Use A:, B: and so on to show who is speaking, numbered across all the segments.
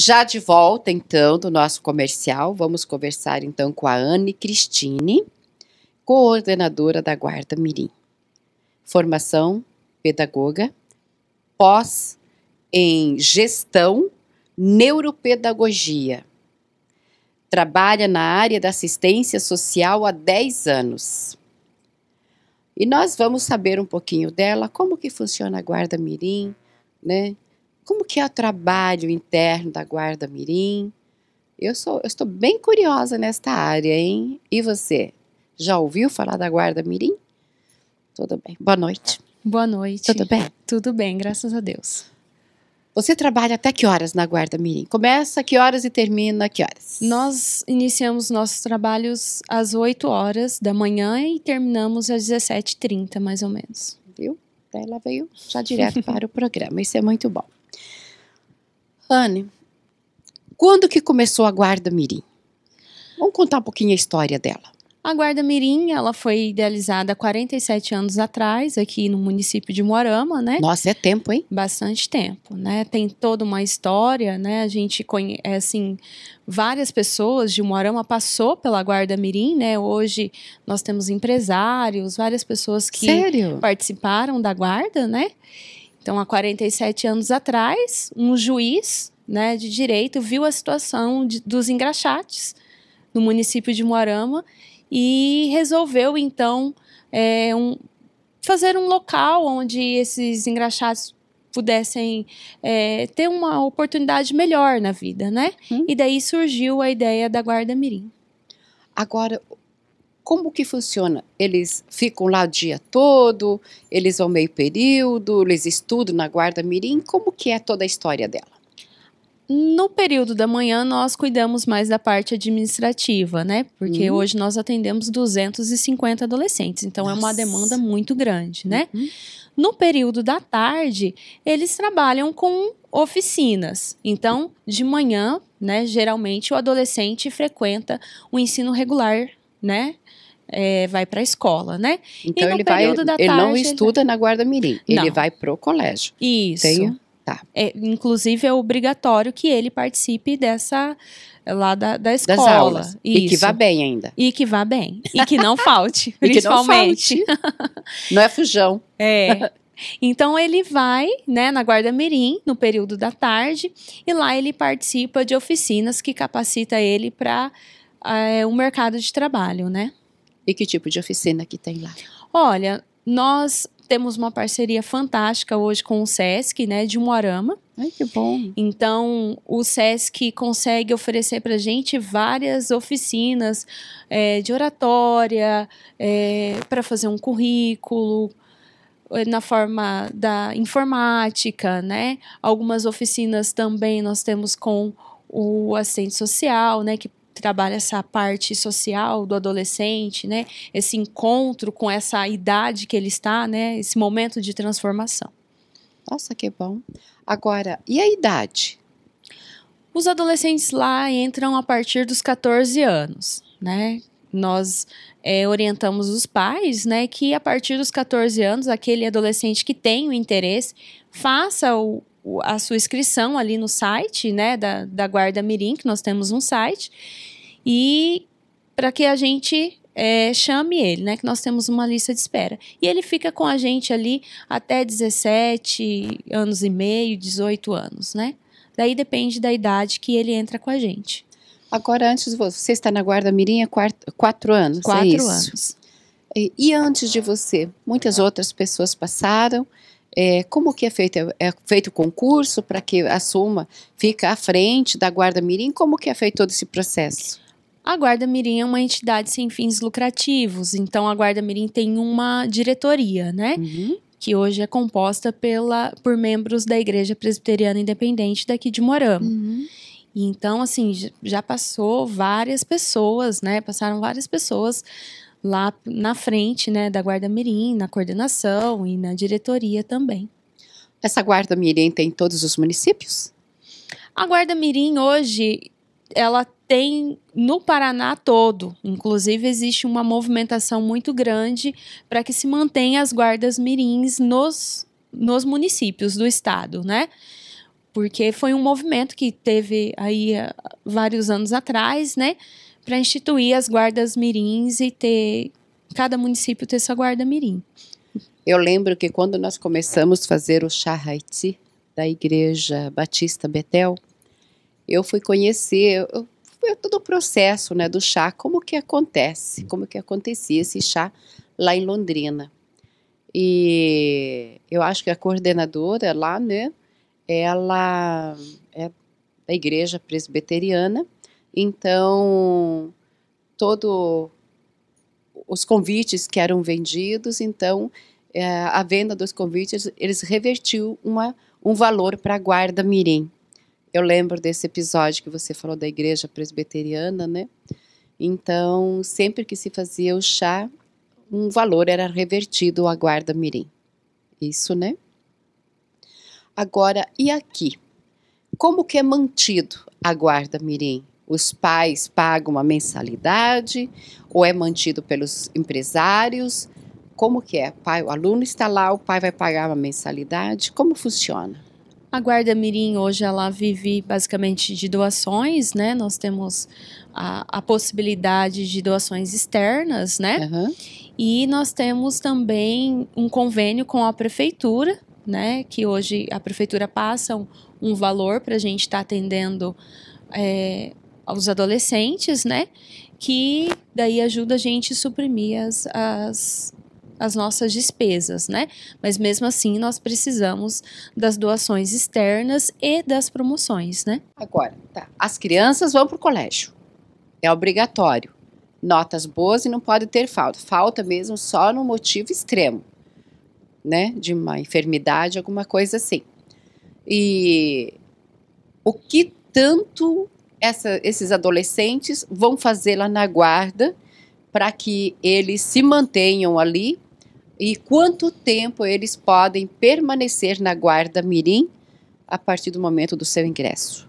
A: Já de volta, então, do nosso comercial, vamos conversar então com a Anne Cristine, coordenadora da Guarda Mirim. Formação pedagoga, pós em gestão, neuropedagogia. Trabalha na área da assistência social há 10 anos. E nós vamos saber um pouquinho dela, como que funciona a Guarda Mirim, né? Como que é o trabalho interno da Guarda Mirim? Eu, sou, eu estou bem curiosa nesta área, hein? E você, já ouviu falar da Guarda Mirim? Tudo bem. Boa noite. Boa noite. Tudo bem? Tudo bem, graças a Deus. Você trabalha até que horas na Guarda Mirim?
B: Começa que horas e termina que horas? Nós iniciamos nossos trabalhos às 8 horas da manhã e terminamos às 17h30, mais ou menos. Viu? Ela veio já direto para
A: o programa. Isso é muito bom. Anne, quando que começou a Guarda Mirim? Vamos contar um pouquinho a história dela.
B: A Guarda Mirim, ela foi idealizada 47 anos atrás, aqui no município de Moarama, né? Nossa, é tempo, hein? Bastante tempo, né? Tem toda uma história, né? A gente conhece, é, assim, várias pessoas de Moarama passou pela Guarda Mirim, né? Hoje nós temos empresários, várias pessoas que Sério? participaram da Guarda, né? Então, há 47 anos atrás, um juiz né, de direito viu a situação de, dos engraxates no município de Moarama e resolveu, então, é, um, fazer um local onde esses engraxates pudessem é, ter uma oportunidade melhor na vida, né? Hum. E daí surgiu a ideia da guarda mirim. Agora,
A: como que funciona? Eles ficam lá o dia todo? Eles vão meio período? Eles estudam na guarda mirim? Como que é toda a história dela?
B: No período da manhã, nós cuidamos mais da parte administrativa, né? Porque uhum. hoje nós atendemos 250 adolescentes, então Nossa. é uma demanda muito grande, né? Uhum. No período da tarde, eles trabalham com oficinas. Então, de manhã, né, geralmente o adolescente frequenta o ensino regular, né? é, vai para a escola, né? Então ele vai, ele tarde, não estuda ele... na guarda
A: mirim, não. ele vai
B: pro colégio. Isso. Tem, tá. É, inclusive é obrigatório que ele participe dessa lá da, da escola. Das aulas. Isso. E que vá bem ainda. E que vá bem e que não falte, e principalmente. Que não, falte. não é fujão. É. Então ele vai, né, na Guarda Mirim, no período da tarde, e lá ele participa de oficinas que capacita ele para é, o mercado de trabalho, né? E que tipo de oficina que tem lá? Olha, nós temos uma parceria fantástica hoje com o SESC, né, de Moarama. Ai, que bom. Então, o SESC consegue oferecer para gente várias oficinas é, de oratória, é, para fazer um currículo, é, na forma da informática, né? Algumas oficinas também nós temos com o assistente social, né, que trabalha essa parte social do adolescente, né? Esse encontro com essa idade que ele está, né? Esse momento de transformação. Nossa, que bom. Agora, e a idade? Os adolescentes lá entram a partir dos 14 anos, né? Nós é, orientamos os pais, né, que a partir dos 14 anos, aquele adolescente que tem o interesse, faça o, a sua inscrição ali no site, né, da, da Guarda Mirim, que nós temos um site, e para que a gente é, chame ele, né? Que nós temos uma lista de espera. E ele fica com a gente ali até 17 anos e meio, 18 anos, né? Daí depende da idade que ele entra com a gente. Agora, antes, você está na Guarda Mirim há quatro, quatro
A: anos, é Quatro é anos. E, e, antes de você, muitas outras pessoas passaram. É, como que é feito? É, é feito o concurso para que a soma fica à frente da Guarda Mirim? Como que é feito todo esse processo?
B: A Guarda Mirim é uma entidade sem fins lucrativos, então a Guarda Mirim tem uma diretoria, né? Uhum. Que hoje é composta pela, por membros da Igreja Presbiteriana Independente daqui de Morama. Uhum. Então, assim, já passou várias pessoas, né? Passaram várias pessoas lá na frente, né, da Guarda Mirim, na coordenação e na diretoria também.
A: Essa Guarda Mirim tem todos os municípios?
B: A Guarda Mirim hoje ela tem no Paraná todo. Inclusive, existe uma movimentação muito grande para que se mantenha as guardas mirins nos, nos municípios do estado, né? Porque foi um movimento que teve aí eh, vários anos atrás, né? Para instituir as guardas mirins e ter cada município ter sua guarda mirim. Eu
A: lembro que quando nós começamos a fazer o chá Haiti da Igreja Batista Betel, eu fui conhecer, eu é todo o processo né, do chá, como que acontece, como que acontecia esse chá lá em Londrina. E eu acho que a coordenadora lá, né, ela é da igreja presbiteriana, então todo os convites que eram vendidos, então é, a venda dos convites, eles revertiu uma, um valor para a guarda mirim eu lembro desse episódio que você falou da igreja presbiteriana, né? Então, sempre que se fazia o chá, um valor era revertido à guarda mirim. Isso, né? Agora, e aqui? Como que é mantido a guarda mirim? Os pais pagam uma mensalidade ou é mantido pelos empresários? Como que é? Pai, o aluno está lá, o pai vai pagar uma mensalidade? Como funciona?
B: A Guarda Mirim hoje ela vive basicamente de doações, né? Nós temos a, a possibilidade de doações externas, né? Uhum. E nós temos também um convênio com a prefeitura, né? Que hoje a prefeitura passa um, um valor para a gente estar tá atendendo é, aos adolescentes, né? Que daí ajuda a gente a suprimir as, as as nossas despesas, né? Mas mesmo assim, nós precisamos das doações externas e das promoções, né?
A: Agora, tá. As crianças vão para o colégio. É obrigatório. Notas boas e não pode ter falta. Falta mesmo só no motivo extremo, né? De uma enfermidade, alguma coisa assim. E o que tanto essa, esses adolescentes vão fazer lá na guarda para que eles se mantenham ali e quanto tempo eles podem permanecer na guarda mirim a partir do momento do seu ingresso.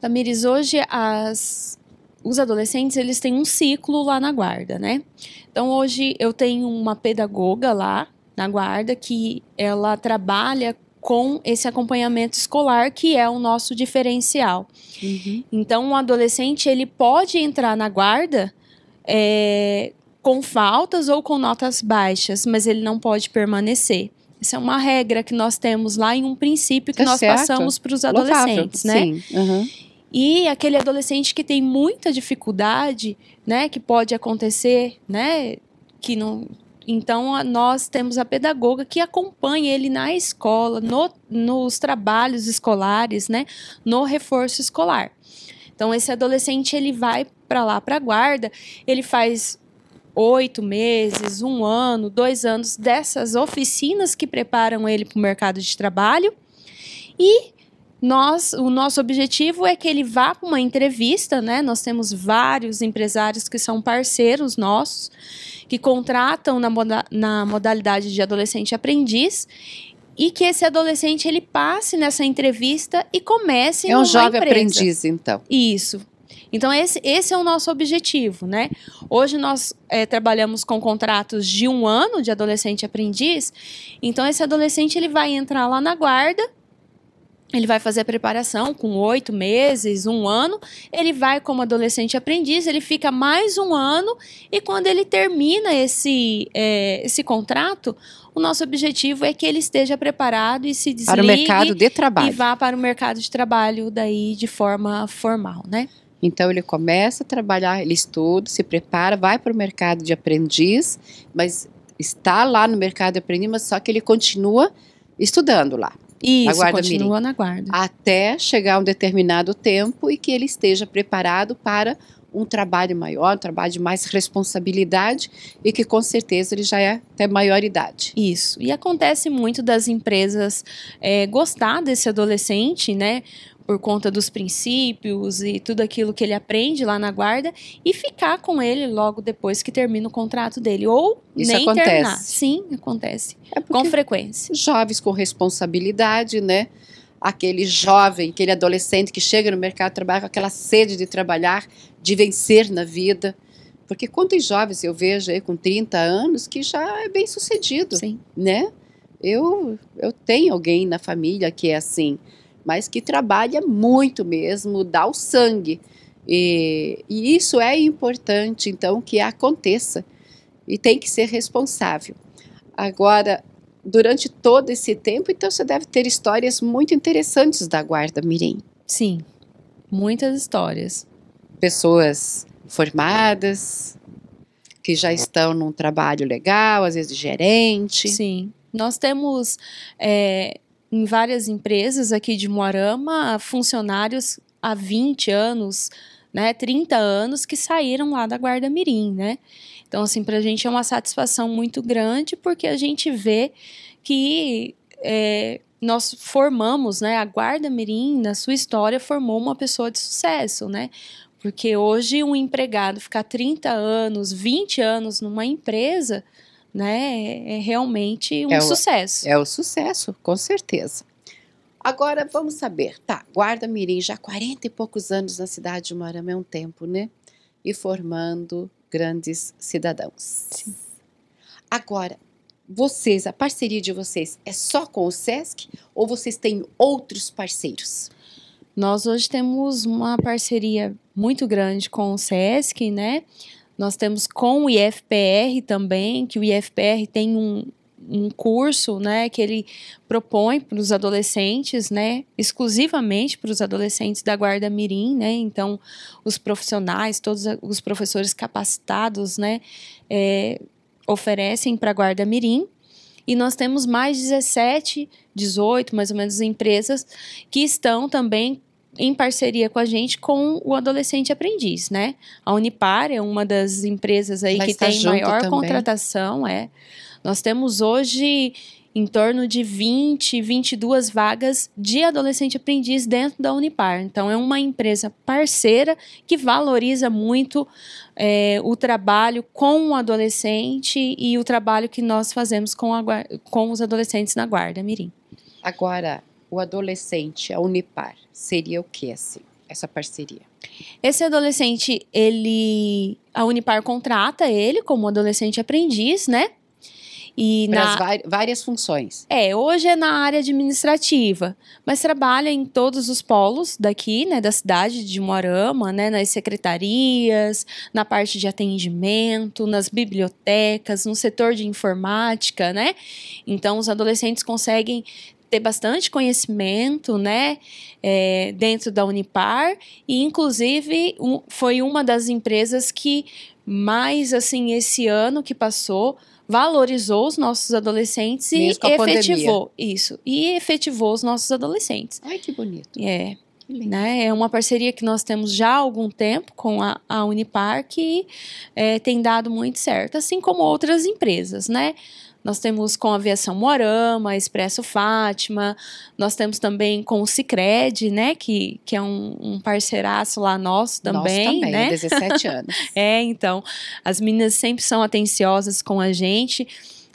B: Tamires, hoje as, os adolescentes eles têm um ciclo lá na guarda, né? Então hoje eu tenho uma pedagoga lá na guarda que ela trabalha com esse acompanhamento escolar que é o nosso diferencial. Uhum. Então o um adolescente ele pode entrar na guarda é, com faltas ou com notas baixas, mas ele não pode permanecer. Essa é uma regra que nós temos lá em um princípio que é nós certo. passamos para os adolescentes, Lotável. né? Sim. Uhum. E aquele adolescente que tem muita dificuldade, né, que pode acontecer, né, que não então, a, nós temos a pedagoga que acompanha ele na escola, no, nos trabalhos escolares, né, no reforço escolar. Então, esse adolescente ele vai para lá para a guarda, ele faz oito meses, um ano, dois anos dessas oficinas que preparam ele para o mercado de trabalho. E nós, o nosso objetivo é que ele vá para uma entrevista, né? Nós temos vários empresários que são parceiros nossos, que contratam na, moda, na modalidade de adolescente aprendiz e que esse adolescente ele passe nessa entrevista e comece é um jovem empresa. aprendiz então isso então, esse, esse é o nosso objetivo, né? Hoje nós é, trabalhamos com contratos de um ano de adolescente aprendiz. Então, esse adolescente ele vai entrar lá na guarda, ele vai fazer a preparação com oito meses, um ano. Ele vai como adolescente aprendiz, ele fica mais um ano. E quando ele termina esse, é, esse contrato, o nosso objetivo é que ele esteja preparado e se desligue. Para o mercado de trabalho. E vá para o mercado de trabalho daí de forma formal, né?
A: Então ele começa a trabalhar, ele estuda, se prepara, vai para o mercado de aprendiz, mas está lá no mercado de aprendiz, mas só que ele continua estudando lá. Isso, na continua mirim, na guarda. Até chegar um determinado tempo e que ele esteja preparado para um trabalho maior, um trabalho de mais
B: responsabilidade e que com certeza ele já é até maior idade. Isso. E acontece muito das empresas é, gostar desse adolescente, né? por conta dos princípios e tudo aquilo que ele aprende lá na guarda e ficar com ele logo depois que termina o contrato dele ou Isso nem acontece. terminar. Sim, acontece. É com frequência.
A: Jovens com responsabilidade, né? Aquele jovem, aquele adolescente que chega no mercado de trabalho com aquela sede de trabalhar, de vencer na vida. Porque quantos jovens eu vejo aí com 30 anos que já é bem sucedido, Sim. né? Eu, eu tenho alguém na família que é assim mas que trabalha muito mesmo, dá o sangue. E, e isso é importante, então, que aconteça e tem que ser responsável. Agora, durante todo esse tempo, então você deve ter histórias muito interessantes da Guarda Mirim. Sim, muitas histórias. Pessoas formadas,
B: que já estão num trabalho legal, às vezes gerente. Sim. Nós temos é, em várias empresas aqui de Moarama funcionários há 20 anos, né, 30 anos que saíram lá da Guarda Mirim, né? Então, assim, para a gente é uma satisfação muito grande porque a gente vê que é, nós formamos, né, a Guarda Mirim, na sua história, formou uma pessoa de sucesso, né? Porque hoje um empregado ficar 30 anos, 20 anos numa empresa, né? É, é realmente um é o, sucesso. É o
A: sucesso, com certeza.
B: Agora vamos saber, tá? Guarda Mirim já há 40
A: e poucos anos na cidade de Moarama é um tempo, né? E formando grandes cidadãos. Sim. Agora, vocês, a parceria de vocês é
B: só com o SESC ou vocês têm outros parceiros? Nós hoje temos uma parceria muito grande com o SESC, né? Nós temos com o IFPR também, que o IFPR tem um, um curso, né, que ele propõe para os adolescentes, né, exclusivamente para os adolescentes da Guarda Mirim, né, então os profissionais, todos os professores capacitados, né, é, oferecem para a Guarda Mirim, e nós temos mais 17, 18, mais ou menos, empresas que estão também em parceria com a gente com o Adolescente Aprendiz, né? A Unipar é uma das empresas aí que tem maior também. contratação, é. Nós temos hoje em torno de 20, 22 vagas de adolescente aprendiz dentro da Unipar. Então, é uma empresa parceira que valoriza muito é, o trabalho com o adolescente e o trabalho que nós fazemos com, a, com os adolescentes na Guarda Mirim. Agora, o adolescente, a Unipar, seria o que assim? Essa parceria. Esse adolescente, ele. A Unipar contrata ele como adolescente aprendiz, né? E nas na... várias funções. É, hoje é na área administrativa, mas trabalha em todos os polos daqui, né, da cidade de Moarama, né, nas secretarias, na parte de atendimento, nas bibliotecas, no setor de informática, né? Então os adolescentes conseguem ter bastante conhecimento, né, é, dentro da Unipar e inclusive um, foi uma das empresas que mais assim esse ano que passou valorizou os nossos adolescentes e efetivou isso e efetivou os nossos adolescentes. Ai que bonito. É. Né? É uma parceria que nós temos já há algum tempo com a, a Unipar que é, tem dado muito certo, assim como outras empresas, né? Nós temos com a Aviação Morama, Expresso Fátima, nós temos também com o Cicred, né, que, que é um, um parceiraço lá nosso também, Nós também, né? 17 anos. é, então, as meninas sempre são atenciosas com a gente,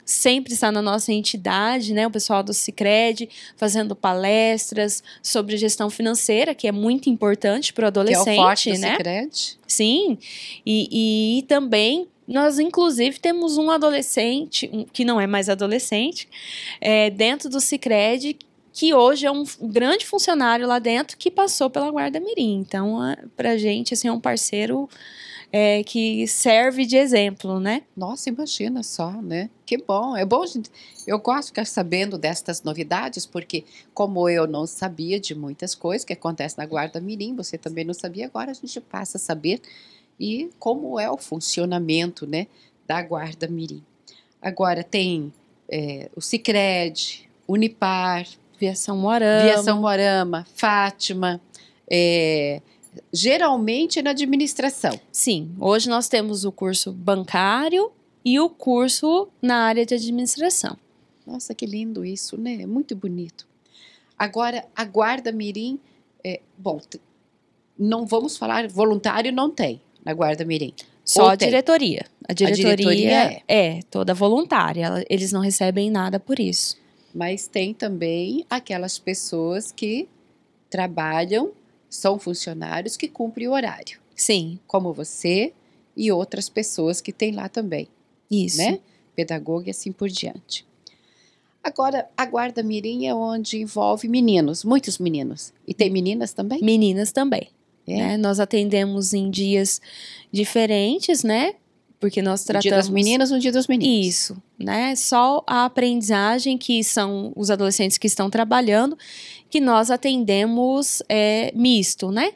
B: sempre está na nossa entidade, né, o pessoal do Cicred, fazendo palestras sobre gestão financeira, que é muito importante para o adolescente, que é o forte do né? Cicred. Sim, e, e, e também nós, inclusive, temos um adolescente, que não é mais adolescente, é, dentro do Cicred, que hoje é um grande funcionário lá dentro que passou pela Guarda Mirim. Então, é, para a gente, assim, é um parceiro é, que serve de exemplo,
A: né? Nossa, imagina só, né? Que bom, é bom, gente. Eu gosto de ficar sabendo destas novidades, porque como eu não sabia de muitas coisas que acontecem na Guarda Mirim, você também não sabia, agora a gente passa a saber e como é o funcionamento né, da Guarda Mirim. Agora tem é, o Cicred, Unipar, Viação Moarama, Viação Moarama Fátima, é,
B: geralmente na administração. Sim, hoje nós temos o curso bancário e o curso na área de administração. Nossa, que lindo isso,
A: né? É muito bonito. Agora, a Guarda Mirim, é, bom, não vamos falar voluntário, não tem na Guarda Mirim? Só a diretoria. a diretoria. A diretoria,
B: é. é toda voluntária. Eles não recebem nada por isso. Mas
A: tem também
B: aquelas pessoas que trabalham, são
A: funcionários que cumprem o horário. Sim. Como você e outras pessoas que tem lá também. Isso. Né? Pedagogo e assim por diante. Agora, a guarda mirim é onde envolve meninos, muitos meninos. E tem meninas também? Meninas também. É. né?
B: Nós atendemos em dias diferentes, né? Porque nós tratamos... dia das meninas, no dia dos meninos. Isso, né? Só a aprendizagem que são os adolescentes que estão trabalhando, que nós atendemos é, misto, né?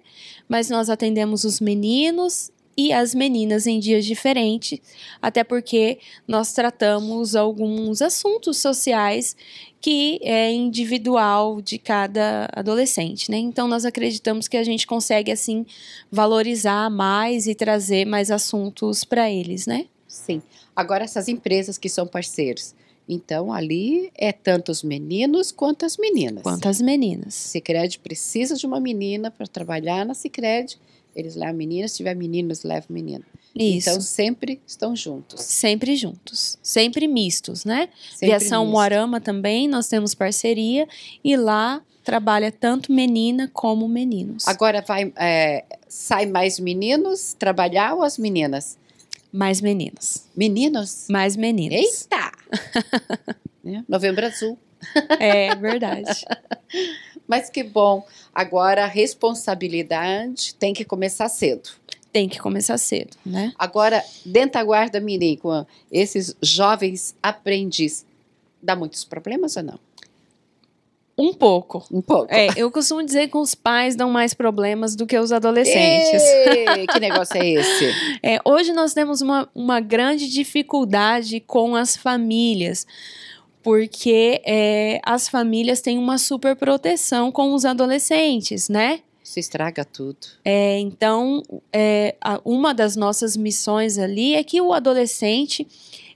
B: Mas nós atendemos os meninos e as meninas em dias diferentes, até porque nós tratamos alguns assuntos sociais que é individual de cada adolescente, né? Então nós acreditamos que a gente consegue assim valorizar mais e trazer mais assuntos para eles, né?
A: Sim. Agora essas empresas que são parceiros, então, ali é tanto os meninos quanto as meninas. Quanto as meninas. Cicred precisa de uma menina para trabalhar na Cicred eles levam meninas, se tiver meninos, levam menino. Então, Isso. Então sempre estão
B: juntos. Sempre juntos, sempre mistos, né? Sempre Viação misto. Moarama também, nós temos parceria e lá trabalha tanto menina como meninos. Agora
A: vai é, sai mais meninos trabalhar ou as meninas? Mais meninos. Meninos? Mais meninos. Eita! Né? novembro Azul. É verdade. Mas que bom. Agora a responsabilidade tem que começar cedo. Tem que começar cedo, né? Agora, dentro da guarda mirim, com esses jovens aprendizes, dá muitos problemas ou não?
B: Um pouco. Um pouco. É, eu costumo dizer que os pais dão mais problemas do que os adolescentes. Ei, que negócio é esse? É, hoje nós temos uma, uma grande dificuldade com as famílias porque é, as famílias têm uma super proteção com os adolescentes, né? Se estraga tudo. É, então, é, a, uma das nossas missões ali é que o adolescente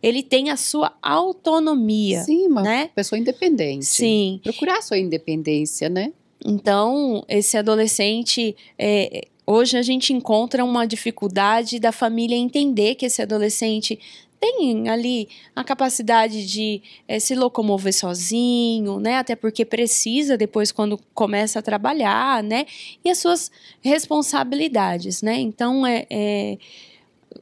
B: ele tem a sua autonomia. Sim, uma né? pessoa independente. Sim. Procurar a sua independência, né? Então, esse adolescente. É, hoje a gente encontra uma dificuldade da família entender que esse adolescente tem ali a capacidade de é, se locomover sozinho, né? Até porque precisa depois quando começa a trabalhar, né? E as suas responsabilidades, né? Então, é, é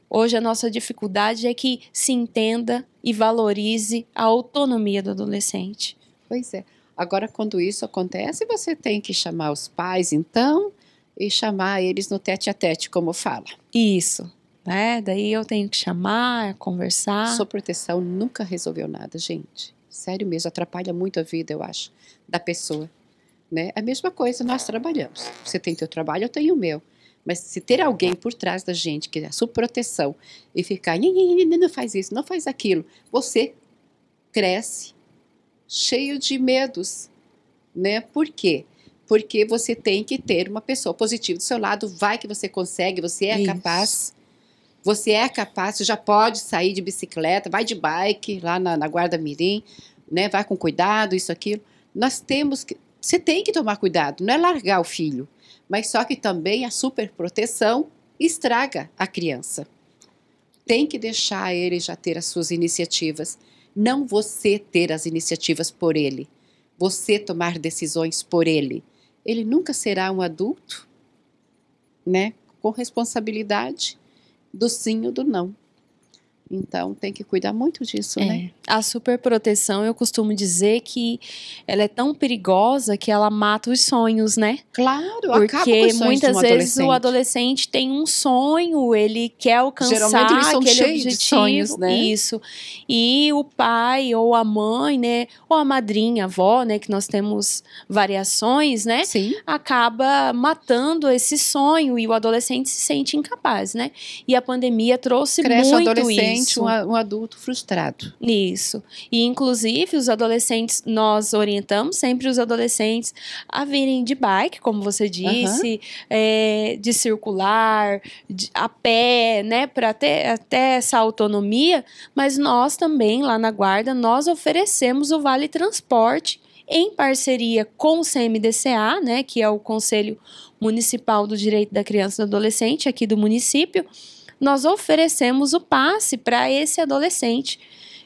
B: hoje a nossa dificuldade é que se entenda e valorize a autonomia do adolescente.
A: Pois é. Agora, quando isso acontece, você tem que chamar os pais, então, e chamar eles no tete a tete, como fala. Isso né? Daí eu tenho que chamar, conversar. Sua proteção nunca resolveu nada, gente. Sério mesmo, atrapalha muito a vida, eu acho, da pessoa. Né? É a mesma coisa, nós trabalhamos. Você tem teu trabalho, eu tenho o meu. Mas se ter alguém por trás da gente, que é a sua proteção, e ficar, não faz isso, não faz aquilo, você cresce cheio de medos. Né? Por quê? Porque você tem que ter uma pessoa positiva do seu lado, vai que você consegue, você é isso. capaz. Você é capaz, você já pode sair de bicicleta, vai de bike lá na, na Guarda Mirim, né? Vai com cuidado, isso, aquilo. Nós temos que. Você tem que tomar cuidado, não é largar o filho. Mas só que também a superproteção estraga a criança. Tem que deixar ele já ter as suas iniciativas. Não você ter as iniciativas por ele. Você tomar decisões por ele. Ele nunca será um adulto, né? Com responsabilidade do sim ou do não.
B: Então tem que cuidar muito disso, é. né? A superproteção, eu costumo dizer que ela é tão perigosa que ela mata os sonhos, né? Claro, porque muitas um vezes adolescente. o adolescente tem um sonho, ele quer alcançar eles são aquele objetivo, de sonhos, né? isso. E o pai ou a mãe, né, ou a madrinha, a avó, né, que nós temos variações, né? Sim. Acaba matando esse sonho e o adolescente se sente incapaz, né? E a pandemia trouxe Cresce muito isso adolescente, um, um, adulto frustrado. Isso. E, inclusive, os adolescentes, nós orientamos sempre os adolescentes a virem de bike, como você disse, uh -huh. é, de circular, de, a pé, né, para ter até essa autonomia. Mas nós também, lá na Guarda, nós oferecemos o Vale Transporte em parceria com o CMDCA, né, que é o Conselho Municipal do Direito da Criança e do Adolescente aqui do município nós oferecemos o passe para esse adolescente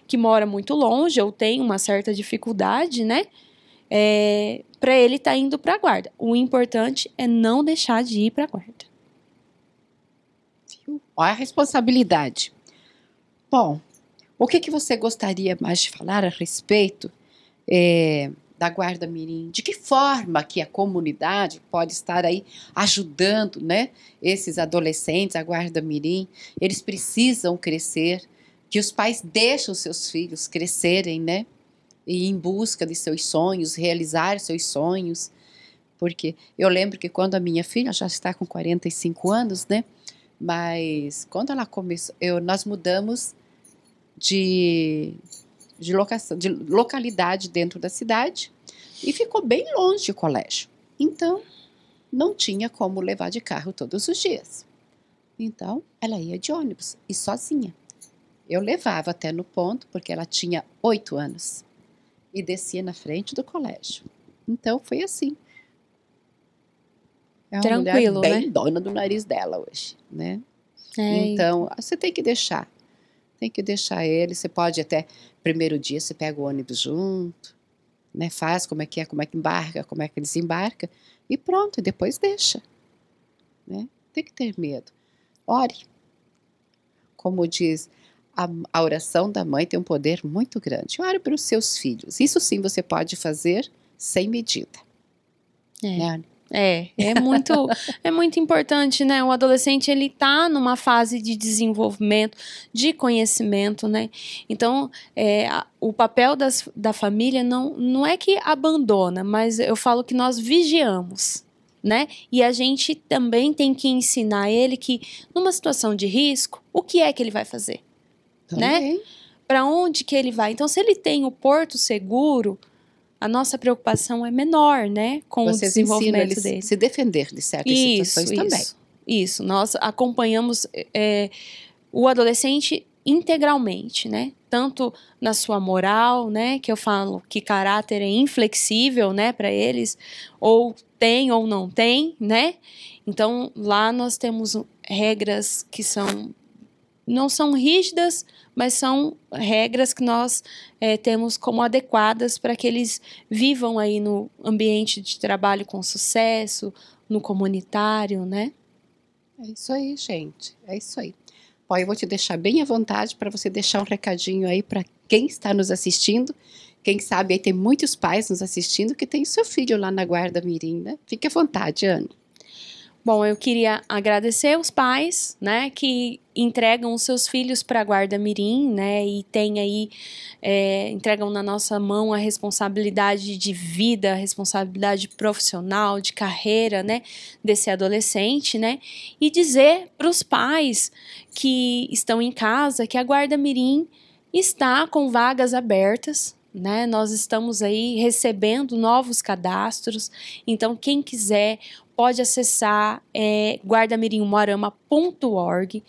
B: que mora muito longe ou tem uma certa dificuldade, né? É, para ele estar tá indo para a guarda. O importante é não deixar de ir para a guarda. Olha a responsabilidade.
A: Bom, o que, que você gostaria mais de falar a respeito é, da Guarda Mirim? De que forma que a comunidade pode estar aí ajudando, né, esses adolescentes, a Guarda Mirim? Eles precisam crescer, que os pais deixam seus filhos crescerem, né? E em busca de seus sonhos, realizar seus sonhos. Porque eu lembro que quando a minha filha já está com 45 anos, né? Mas quando ela começou, eu, nós mudamos de de, locação, de localidade dentro da cidade e ficou bem longe do colégio. Então, não tinha como levar de carro todos os dias. Então, ela ia de ônibus e sozinha. Eu levava até no ponto, porque ela tinha oito anos, e descia na frente do colégio. Então, foi assim.
B: É uma Tranquilo, bem né?
A: dona do nariz dela hoje, né? É. Então, você tem que deixar. Tem que deixar ele. Você pode até primeiro dia você pega o ônibus junto, né? Faz como é que é, como é que embarca, como é que desembarca e pronto, e depois deixa, né? Tem que ter medo. Ore. Como diz a, a oração da mãe tem um poder muito grande. Ore para os seus filhos. Isso sim você pode
B: fazer sem medida. É. Né? É, é muito, é muito importante, né? O adolescente ele tá numa fase de desenvolvimento, de conhecimento, né? Então, é, a, o papel das, da família não, não é que abandona, mas eu falo que nós vigiamos, né? E a gente também tem que ensinar ele que numa situação de risco, o que é que ele vai fazer, né? também. né? Para onde que ele vai? Então, se ele tem o porto seguro, a nossa preocupação é menor, né, com Vocês o desenvolvimento dele. Se defender de certas isso, situações isso, também. Isso, nós acompanhamos é, o adolescente integralmente, né? Tanto na sua moral, né, que eu falo que caráter é inflexível, né, para eles, ou tem ou não tem, né? Então lá nós temos regras que são não são rígidas, mas são regras que nós é, temos como adequadas para que eles vivam aí no ambiente de trabalho com sucesso, no comunitário, né? É isso aí, gente. É isso aí. Bom, eu vou te deixar bem à vontade para
A: você deixar um recadinho aí para quem está nos assistindo. Quem sabe aí tem muitos pais nos assistindo que tem seu filho lá na guarda mirim, né? Fique à vontade, Ana.
B: Bom, eu queria agradecer os pais, né, que entregam os seus filhos para a guarda mirim, né, e tem aí é, entregam na nossa mão a responsabilidade de vida, a responsabilidade profissional, de carreira, né, desse adolescente, né, e dizer para os pais que estão em casa que a guarda mirim está com vagas abertas, né? Nós estamos aí recebendo novos cadastros, então quem quiser pode acessar é, guardamirinhumorama.org,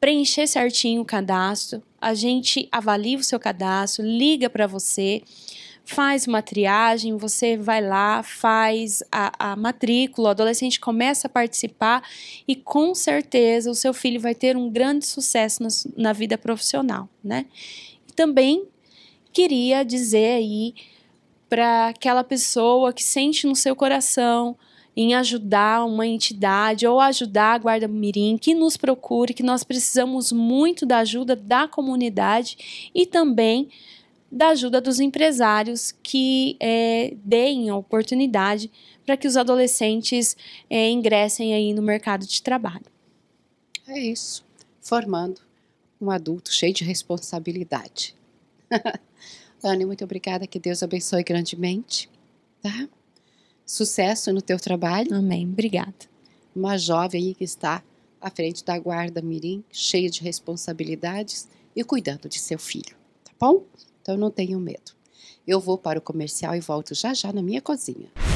B: preencher certinho o cadastro, a gente avalia o seu cadastro, liga para você, faz uma triagem, você vai lá, faz a, a matrícula, o adolescente começa a participar e com certeza o seu filho vai ter um grande sucesso na, na vida profissional, né? Também queria dizer aí para aquela pessoa que sente no seu coração em ajudar uma entidade ou ajudar a Guarda Mirim, que nos procure, que nós precisamos muito da ajuda da comunidade e também da ajuda dos empresários que é, deem a oportunidade para que os adolescentes é, ingressem aí no mercado de trabalho.
A: É isso, formando um adulto cheio de responsabilidade. Anne, muito obrigada, que Deus abençoe grandemente, tá? Sucesso no teu trabalho. Amém. Obrigada. Uma jovem aí que está à frente da guarda mirim, cheia de responsabilidades e cuidando de seu filho, tá bom? Então não tenham medo. Eu vou para o comercial e volto já já na minha cozinha.